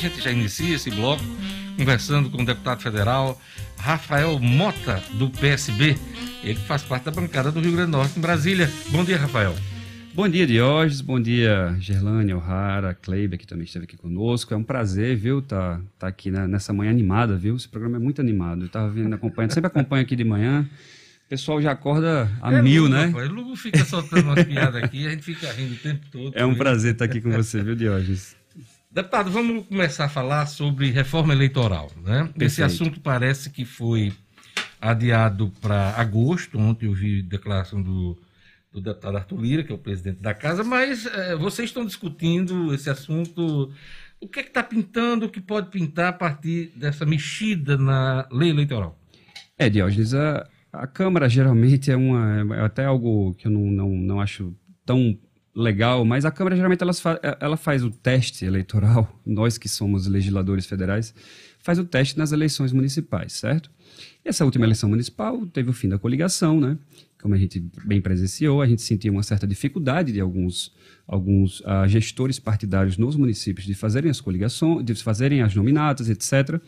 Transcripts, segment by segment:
A gente já inicia esse bloco conversando com o deputado federal Rafael Mota, do PSB. Ele faz parte da bancada do Rio Grande do Norte, em Brasília. Bom dia, Rafael. Bom dia, Diógenes. Bom dia, Gerlane, O'Hara, Kleiber, que também esteve aqui conosco. É um prazer, viu, tá, tá aqui nessa manhã animada, viu? Esse programa é muito animado. Eu estava vindo acompanhando, sempre acompanho aqui de manhã. O pessoal já acorda a é mil, Lugo, né? O Lugo fica soltando umas piadas aqui, a gente fica rindo o tempo todo. É um viu? prazer estar aqui com você, viu, Diógenes? Deputado, vamos começar a falar sobre reforma eleitoral. Né? Esse assunto parece que foi adiado para agosto. Ontem eu vi declaração do, do deputado Arthur Lira, que é o presidente da casa, mas é, vocês estão discutindo esse assunto. O que é que está pintando, o que pode pintar a partir dessa mexida na lei eleitoral? É, Diógenes, a, a Câmara geralmente é uma. É até algo que eu não, não, não acho tão legal, mas a Câmara geralmente ela, eh, ela faz o teste eleitoral, nós que somos legisladores federais, faz o teste nas eleições municipais, certo? E essa última eleição municipal teve o fim da coligação, né? Como a gente bem presenciou, a gente sentiu uma certa dificuldade de alguns, alguns uh, gestores partidários nos municípios de fazerem as coligações, de fazerem as nominatas, etc.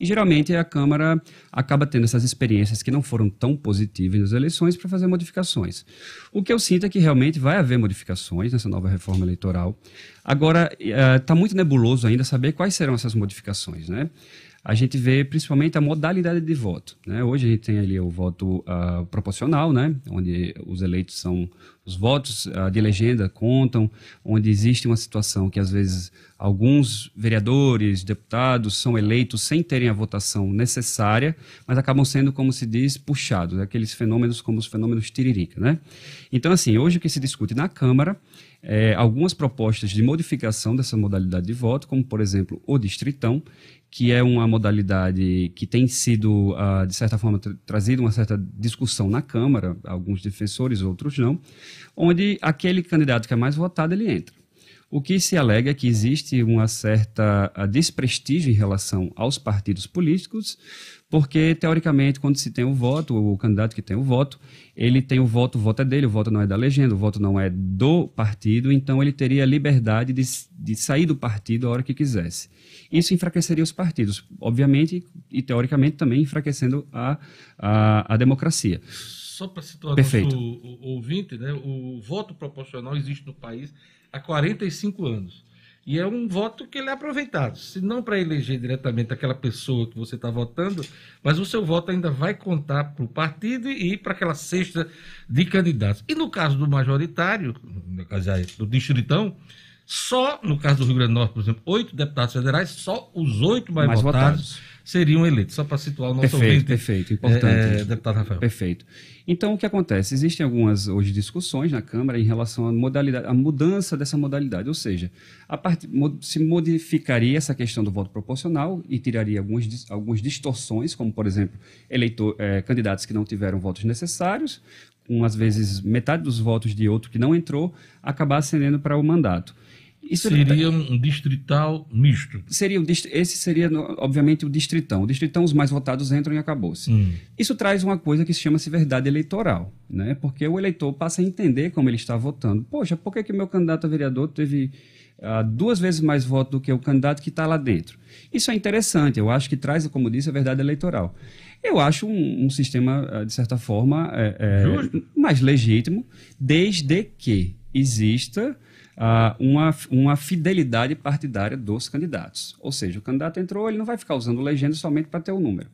E geralmente a Câmara acaba tendo essas experiências que não foram tão positivas nas eleições para fazer modificações. O que eu sinto é que realmente vai haver modificações nessa nova reforma eleitoral. Agora, está eh, muito nebuloso ainda saber quais serão essas modificações, né? a gente vê principalmente a modalidade de voto. Né? Hoje a gente tem ali o voto uh, proporcional, né? onde os eleitos são os votos uh, de legenda contam, onde existe uma situação que às vezes alguns vereadores, deputados são eleitos sem terem a votação necessária, mas acabam sendo, como se diz, puxados, né? aqueles fenômenos como os fenômenos tiririca, né? Então, assim, hoje o que se discute na Câmara é algumas propostas de modificação dessa modalidade de voto, como, por exemplo, o distritão, que é uma modalidade que tem sido, uh, de certa forma, tra trazido uma certa discussão na Câmara, alguns defensores, outros não, onde aquele candidato que é mais votado, ele entra. O que se alega é que existe uma certa ah, desprestígio em relação aos partidos políticos, porque teoricamente quando se tem o voto, o candidato que tem o voto, ele tem o voto, o voto é dele, o voto não é da legenda, o voto não é do partido, então ele teria liberdade de, de sair do partido a hora que quisesse. Isso enfraqueceria os partidos, obviamente, e teoricamente também enfraquecendo a, a, a democracia. Só para situar Perfeito. nosso o, ouvinte, né, o voto proporcional existe no país há 45 anos. E é um voto que ele é aproveitado. Se não para eleger diretamente aquela pessoa que você está votando, mas o seu voto ainda vai contar para o partido e para aquela cesta de candidatos. E no caso do majoritário, no caso do distritão, só, no caso do Rio Grande do Norte, por exemplo, oito deputados federais, só os oito mais, mais votados, votados seriam eleitos, só para situar o nosso perfeito, ouvinte. Perfeito, importante. É, deputado Rafael. Perfeito. Então, o que acontece? Existem algumas, hoje, discussões na Câmara em relação à modalidade, à mudança dessa modalidade, ou seja, a se modificaria essa questão do voto proporcional e tiraria algumas, algumas distorções, como, por exemplo, eleitor, é, candidatos que não tiveram votos necessários, com, às vezes, metade dos votos de outro que não entrou, acabar ascendendo para o mandato. Isso é seria um distrital misto. Seria um, esse seria, obviamente, o distritão. O distritão, os mais votados entram e acabou-se. Hum. Isso traz uma coisa que chama-se verdade eleitoral, né? porque o eleitor passa a entender como ele está votando. Poxa, por que, que meu candidato a vereador teve ah, duas vezes mais voto do que o candidato que está lá dentro? Isso é interessante, eu acho que traz, como disse, a verdade eleitoral. Eu acho um, um sistema, ah, de certa forma, é, é, mais legítimo, desde que exista uh, uma, uma fidelidade partidária dos candidatos. Ou seja, o candidato entrou, ele não vai ficar usando legenda somente para ter o número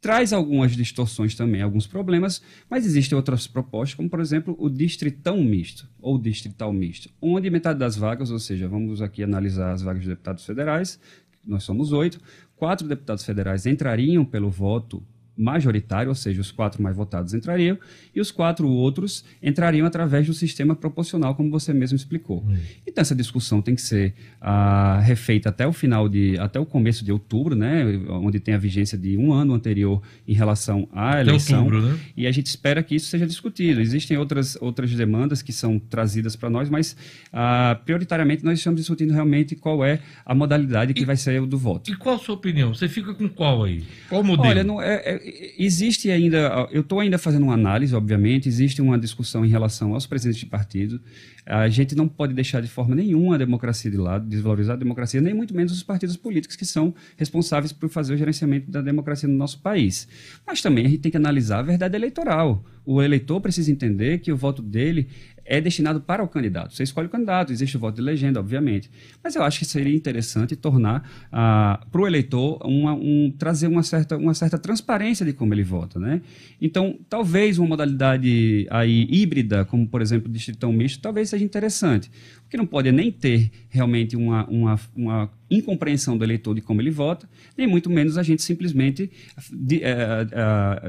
traz algumas distorções também, alguns problemas, mas existem outras propostas, como por exemplo o distritão misto ou distrital misto, onde metade das vagas, ou seja, vamos aqui analisar as vagas de deputados federais, nós somos oito, quatro deputados federais entrariam pelo voto majoritário, ou seja, os quatro mais votados entrariam, e os quatro outros entrariam através do sistema proporcional, como você mesmo explicou. Hum. Então, essa discussão tem que ser ah, refeita até o final de. até o começo de outubro, né? Onde tem a vigência de um ano anterior em relação à até eleição. Outubro, né? E a gente espera que isso seja discutido. Existem outras, outras demandas que são trazidas para nós, mas ah, prioritariamente nós estamos discutindo realmente qual é a modalidade que e, vai ser o do voto. E qual a sua opinião? Você fica com qual aí? Qual modelo? Olha, não, é, é existe ainda, eu estou ainda fazendo uma análise, obviamente, existe uma discussão em relação aos presidentes de partido. A gente não pode deixar de forma nenhuma a democracia de lado, desvalorizar a democracia, nem muito menos os partidos políticos que são responsáveis por fazer o gerenciamento da democracia no nosso país. Mas também a gente tem que analisar a verdade eleitoral. O eleitor precisa entender que o voto dele é destinado para o candidato. Você escolhe o candidato, existe o voto de legenda, obviamente. Mas eu acho que seria interessante tornar ah, para o eleitor uma, um, trazer uma certa, uma certa transparência de como ele vota. Né? Então, talvez uma modalidade aí híbrida, como por exemplo o distritão misto, talvez seja interessante que não pode nem ter realmente uma, uma, uma incompreensão do eleitor de como ele vota, nem muito menos a gente simplesmente de, a, eh,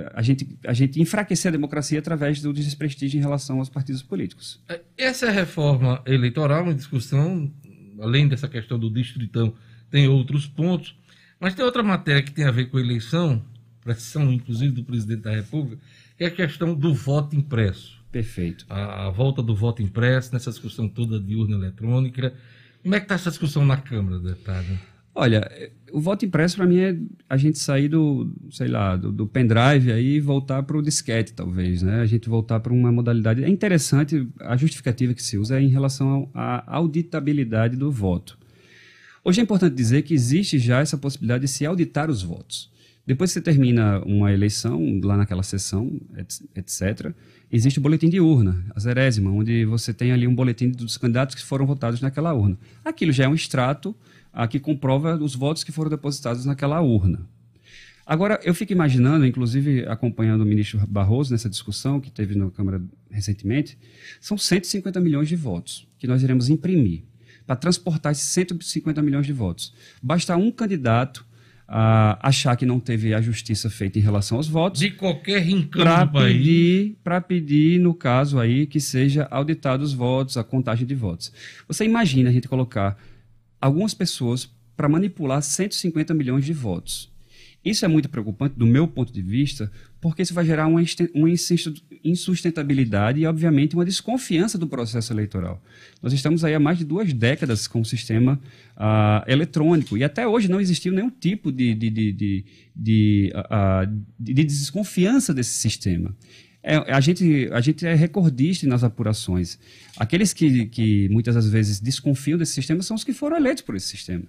eh, a, gente, a gente enfraquecer a democracia através do desprestígio em relação aos partidos políticos. É, essa é reforma eleitoral, em discussão, além dessa questão do distritão, tem outros pontos, mas tem outra matéria que tem a ver com a eleição, pressão inclusive do presidente da República, que é a questão do voto impresso. Perfeito. A, volta do voto impresso, nessa discussão toda de urna eletrônica. Como é que está essa discussão na Câmara, deputado? Olha, o voto impresso para mim é a gente sair do, sei lá, do, do pendrive aí e voltar para o disquete, talvez, né? A gente voltar para uma modalidade. É interessante, a justificativa que se usa é em relação à auditabilidade do voto. Hoje é importante dizer que existe já essa possibilidade de se auditar os votos. Depois que você termina uma eleição, lá naquela sessão, etc., existe o boletim de urna, a zerésima, onde você tem ali um boletim dos candidatos que foram votados naquela urna. Aquilo já é um extrato a, ah, que comprova os votos que foram depositados naquela urna. Agora, eu fico imaginando, inclusive acompanhando o ministro Barroso nessa discussão que teve na Câmara recentemente, são 150 milhões de votos que nós iremos imprimir para transportar esses 150 milhões de votos. Basta um candidato achar que não teve a justiça feita em relação aos votos. De qualquer rincão pra pedir, país. Para pedir, no caso aí, que seja auditado os votos, a contagem de votos. Você imagina a gente colocar algumas pessoas para manipular 150 milhões de votos. Isso é muito preocupante do meu ponto de vista, porque isso vai gerar uma, insustentabilidade e, obviamente, uma desconfiança do processo eleitoral. Nós estamos aí há mais de duas décadas com o sistema uh, eletrônico e até hoje não existiu nenhum tipo de, de, de, de, uh, de desconfiança desse sistema. É, a, gente, a gente é recordista nas apurações. Aqueles que, que muitas das vezes desconfiam desse sistema são os que foram eleitos por esse sistema.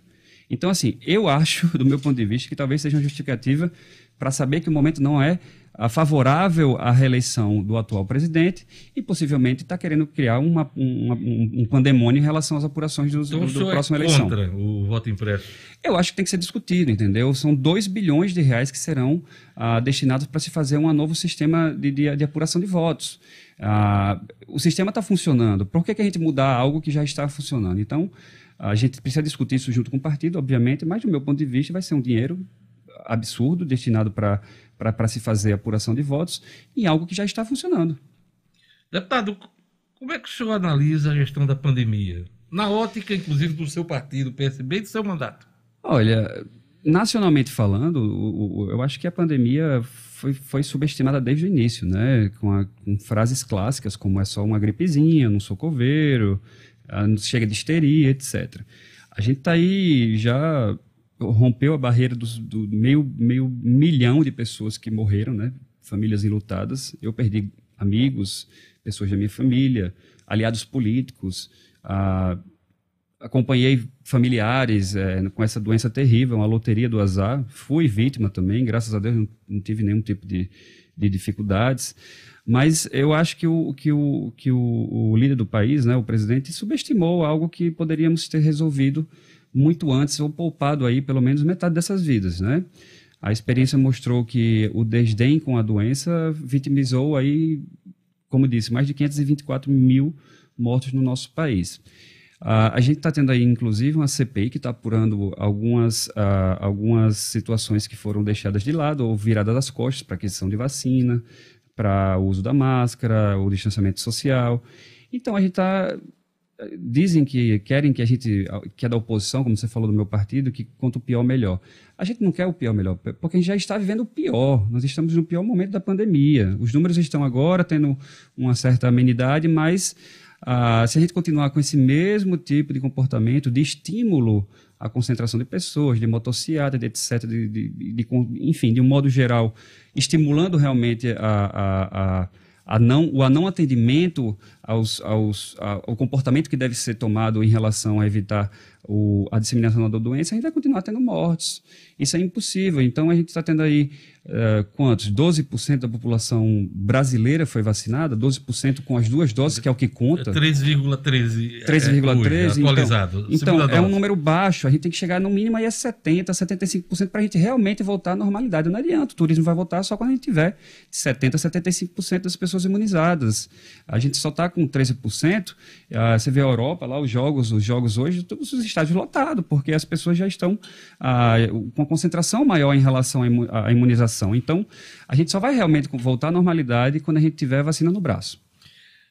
Então, assim, eu acho, do meu ponto de vista, que talvez seja uma justificativa para saber que o momento não é ah, favorável à reeleição do atual presidente e possivelmente está querendo criar uma, uma, um pandemônio em relação às apurações do, então, do, do é próximo é eleição. contra o voto impresso? Eu acho que tem que ser discutido, entendeu? São 2 bilhões de reais que serão ah, destinados para se fazer um novo sistema de, de, de apuração de votos. Ah, o sistema está funcionando. Por que, que a gente mudar algo que já está funcionando? Então, a gente precisa discutir isso junto com o partido, obviamente, mas do meu ponto de vista vai ser um dinheiro absurdo destinado para se fazer apuração de votos em algo que já está funcionando. Deputado, como é que o senhor analisa a gestão da pandemia? Na ótica, inclusive, do seu partido, PSB e do seu mandato. Olha, nacionalmente falando, eu acho que a pandemia foi, foi subestimada desde o início, né? Com, a, com frases clássicas como é só uma gripezinha, não sou coveiro, chega de histeria, etc. A gente está aí já rompeu a barreira dos, do meio, meio milhão de pessoas que morreram, né? Famílias enlutadas. Eu perdi amigos, pessoas da minha família, aliados políticos, ah, acompanhei familiares é, com essa doença terrível, uma loteria do azar. Fui vítima também, graças a Deus não, não tive nenhum tipo de, de dificuldades. Mas eu acho que o, que o, que o, o líder do país, né, o presidente, subestimou algo que poderíamos ter resolvido muito antes ou poupado aí pelo menos metade dessas vidas, né? A experiência mostrou que o desdém com a doença vitimizou aí, como disse, mais de 524 mil mortos no nosso país. Uh, a gente está tendo aí, inclusive, uma CPI que está apurando algumas, uh, algumas situações que foram deixadas de lado ou viradas às costas para aquisição de vacina, para o uso da máscara, o distanciamento social. Então a gente está dizem que querem que a gente, que é da oposição, como você falou do meu partido, que quanto pior, melhor. A gente não quer o pior, melhor, porque a gente já está vivendo o pior. Nós estamos no pior momento da pandemia. Os números estão agora tendo uma certa amenidade, mas ah, se a gente continuar com esse mesmo tipo de comportamento, de estímulo a concentração de pessoas, de motocicleta, de etc., de, de, de, enfim, de um modo geral, estimulando realmente a, a, a, a não, o a não atendimento aos, aos, ao comportamento que deve ser tomado em relação a evitar o, a disseminação da doença, a gente vai continuar tendo mortes. Isso é impossível. Então, a gente está tendo aí uh, quantos? 12% da população brasileira foi vacinada, 12% com as duas doses, que é o que conta. 3,13. 3,13. É, é então, atualizado. Então, então é um número baixo. A gente tem que chegar no mínimo aí a 70%, 75% para a gente realmente voltar à normalidade. Não adianta. O turismo vai voltar só quando a gente tiver 70%, 75% das pessoas imunizadas. A gente só está com 13%. Uh, ah, você vê a Europa lá, os jogos, os jogos hoje, todos os estádios lotados, porque as pessoas já estão uh, com a concentração maior em relação à imunização. Então, a gente só vai realmente voltar à normalidade quando a gente tiver vacina no braço.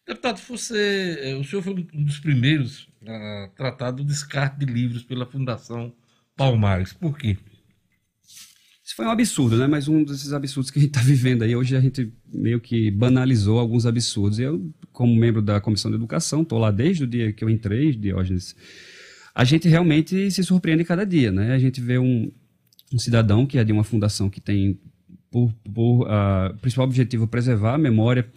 Deputado, você, eh, o senhor foi um dos primeiros a tratar do descarte de livros pela Fundação Palmares. Por quê? Isso foi um absurdo, né? Mas um desses absurdos que a gente está vivendo aí. Hoje a gente meio que banalizou alguns absurdos. Eu, como membro da Comissão de Educação, estou lá desde o dia que eu entrei, Diógenes. A gente realmente se surpreende cada dia, né? A gente vê um, um cidadão que é de uma fundação que tem por, por uh, principal objetivo preservar a memória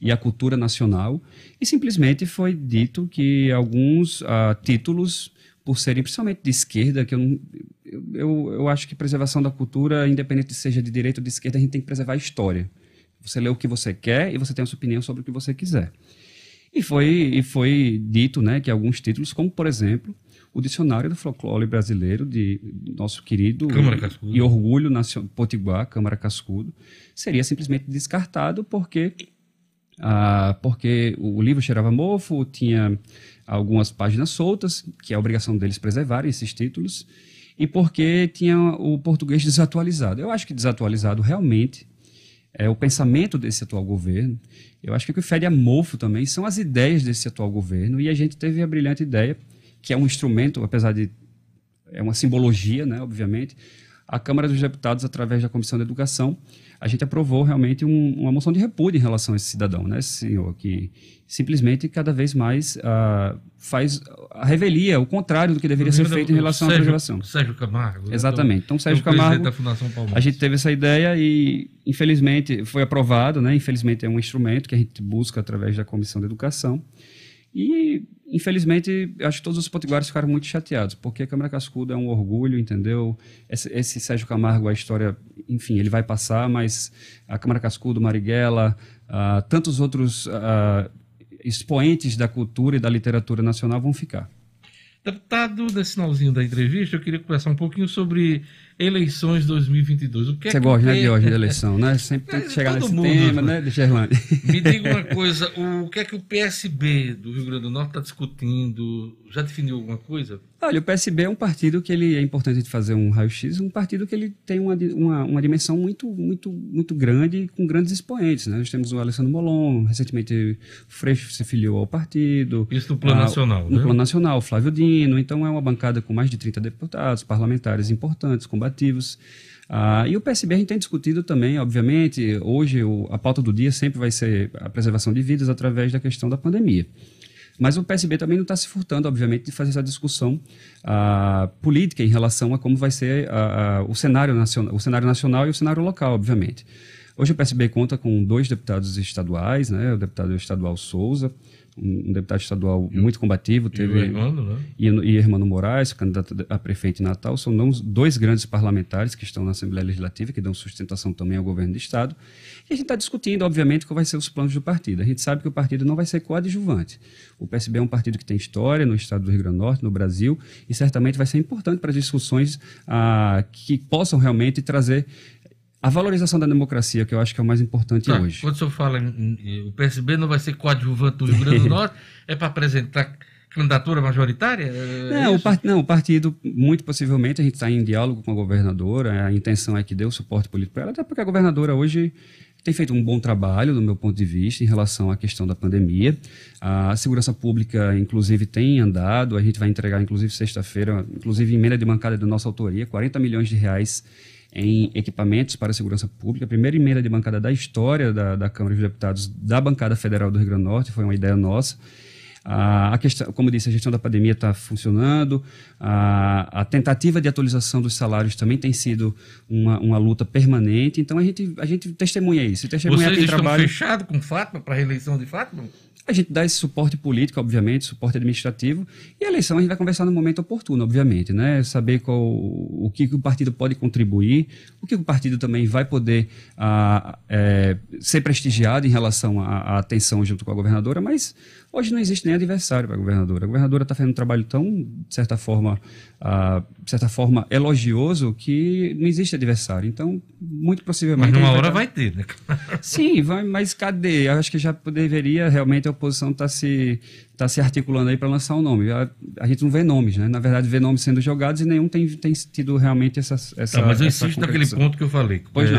e a cultura nacional, e simplesmente foi dito que alguns uh, títulos por serem principalmente de esquerda, que eu, eu, eu acho que preservação da cultura, independente de seja de direita ou de esquerda, a gente tem que preservar a história. Você lê o que você quer e você tem a sua opinião sobre o que você quiser. E foi, e foi dito né, que alguns títulos, como por exemplo, o Dicionário do Folclore Brasileiro, de nosso querido e, e, orgulho nacional, Potiguar, Câmara Cascudo, seria simplesmente descartado porque, ah, porque o livro cheirava mofo, tinha algumas páginas soltas, que é a obrigação deles preservarem esses títulos, e porque tinha o português desatualizado. Eu acho que desatualizado realmente é o pensamento desse atual governo. Eu acho que o que fede a mofo também são as ideias desse atual governo, e a gente teve a brilhante ideia, que é um instrumento, apesar de é uma simbologia, né, obviamente, a Câmara dos Deputados, através da Comissão de Educação, a gente aprovou realmente um, uma moção de repúdio em relação a esse cidadão, né, senhor, que simplesmente cada vez mais uh, faz a ah, revelia, o contrário do que deveria ser feito em relação Sérgio, à preservação. Sérgio Camargo. Né? Exatamente. Então, Sérgio Camargo, da Fundação a gente teve essa ideia e, infelizmente, foi aprovado, né, infelizmente é um instrumento que a gente busca através da Comissão de Educação, e Infelizmente, eu acho que todos os potiguares ficaram muito chateados, porque a Câmara Cascuda é um orgulho, entendeu? Esse, esse, Sérgio Camargo, a história, enfim, ele vai passar, mas a Câmara Cascuda, Marighella, uh, tantos outros uh, expoentes da cultura e da literatura nacional vão ficar. Deputado, nesse finalzinho da entrevista, eu queria conversar um pouquinho sobre eleições 2022. O que é Você é gosta, que... né, de eleição, né? Sempre tem que chegar Todo nesse mundo, tema, né, de Gerlândia. Me diga uma coisa, o que é que o PSB do Rio Grande do Norte está discutindo? Já definiu alguma coisa? Olha, o PSB é um partido que ele é importante de fazer um raio-x, um partido que ele tem uma, uma, uma, dimensão muito, muito, muito grande, com grandes expoentes. Né? Nós temos o Alessandro Molon, recentemente o Freixo se filiou ao partido. Isso no Plano a, ah, Nacional, No né? Plano Nacional, Flávio Dino. Então é uma bancada com mais de 30 deputados, parlamentares importantes, com legislativos. Ah, e o PSB a gente tem discutido também, obviamente, hoje o, a pauta do dia sempre vai ser a preservação de vidas através da questão da pandemia. Mas o PSB também não está se furtando, obviamente, de fazer essa discussão ah, política em relação a como vai ser ah, ah, o, cenário nacional, o cenário nacional e o cenário local, obviamente. Hoje o PSB conta com dois deputados estaduais, né, o deputado estadual Souza, um, deputado estadual e muito combativo. Teve, e o Hermano, né? E, e Hermano Moraes, candidato a prefeito de Natal. São dois grandes parlamentares que estão na Assembleia Legislativa, que dão sustentação também ao governo do Estado. E a gente está discutindo, obviamente, qual vai ser os planos do partido. A gente sabe que o partido não vai ser coadjuvante. O PSB é um partido que tem história no estado do Rio Grande do Norte, no Brasil, e certamente vai ser importante para as discussões ah, que possam realmente trazer a valorização da democracia, que eu acho que é o mais importante hoje. Quando o senhor fala em, em, o PSB não vai ser coadjuvante do Rio Grande do Norte, é para apresentar candidatura majoritária? É não, o part, não, o partido, muito possivelmente, a gente está em diálogo com a governadora, a intenção é que dê o suporte político para ela, até porque a governadora hoje tem feito um bom trabalho, do meu ponto de vista, em relação à questão da pandemia. A segurança pública, inclusive, tem andado, a gente vai entregar, inclusive, sexta-feira, inclusive, emenda de bancada da nossa autoria, 40 milhões de reais em equipamentos para segurança pública. A primeira emenda de bancada da história da, da Câmara dos Deputados da bancada federal do Rio Grande do Norte, foi uma ideia nossa. A, a questão, como disse, a gestão da pandemia está funcionando, a, a, tentativa de atualização dos salários também tem sido uma, uma luta permanente, então a gente, a gente testemunha isso. Testemunha Vocês estão trabalho... fechados com Fátima, para a reeleição de Fátima? A gente dá esse suporte político, obviamente, suporte administrativo, e a eleição a gente vai conversar no momento oportuno, obviamente, né? Saber qual, o que o partido pode contribuir, o que o partido também vai poder a, ah, é, eh, ser prestigiado em relação à, atenção junto com a governadora, mas hoje não existe nem adversário para a governadora. A governadora está fazendo um trabalho tão, de certa forma, a, ah, de certa forma, elogioso que não existe adversário. Então, muito possivelmente. Mas numa vai hora dar... vai ter, né? Sim, vai, mas cadê? Eu acho que já deveria realmente posição está se, tá se articulando aí para lançar um nome. A, a, gente não vê nomes, né? Na verdade, vê nomes sendo jogados e nenhum tem, tem tido realmente essa. essa tá, mas eu essa insisto naquele ponto que eu falei. Pois é,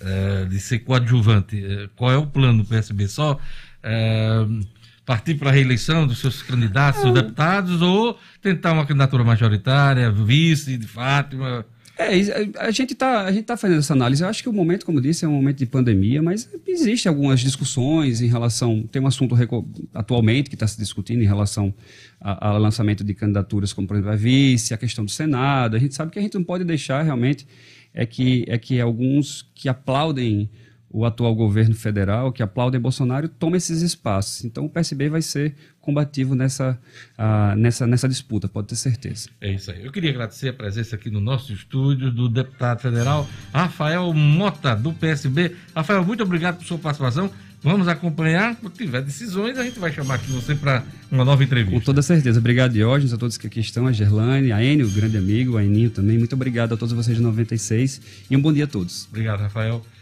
não. É, de ser coadjuvante. É, qual é o plano do PSB? Só. É, partir para a reeleição dos seus candidatos, seus é. deputados, ou tentar uma candidatura majoritária, vice de Fátima? É, a gente está tá fazendo essa análise. Eu acho que o momento, como eu disse, é um momento de pandemia, mas existem algumas discussões em relação. Tem um assunto atualmente que está se discutindo em relação ao lançamento de candidaturas, como, por exemplo, a vice, a questão do Senado. A gente sabe que a gente não pode deixar realmente é que, é que alguns que aplaudem o atual governo federal, que aplaudem Bolsonaro, toma esses espaços. Então o PSB vai ser combativo nessa, ah, nessa, nessa disputa, pode ter certeza. É isso aí. Eu queria agradecer a presença aqui no nosso estúdio do deputado federal Rafael Mota, do PSB. Rafael, muito obrigado por sua participação. Vamos acompanhar. Se tiver decisões, a gente vai chamar aqui você para uma nova entrevista. Com toda certeza. Obrigado, Diógenes, a todos que aqui estão, a Gerlane, a Enio, grande amigo, a Eninho também. Muito obrigado a todos vocês de 96 e um bom dia a todos. Obrigado, Rafael.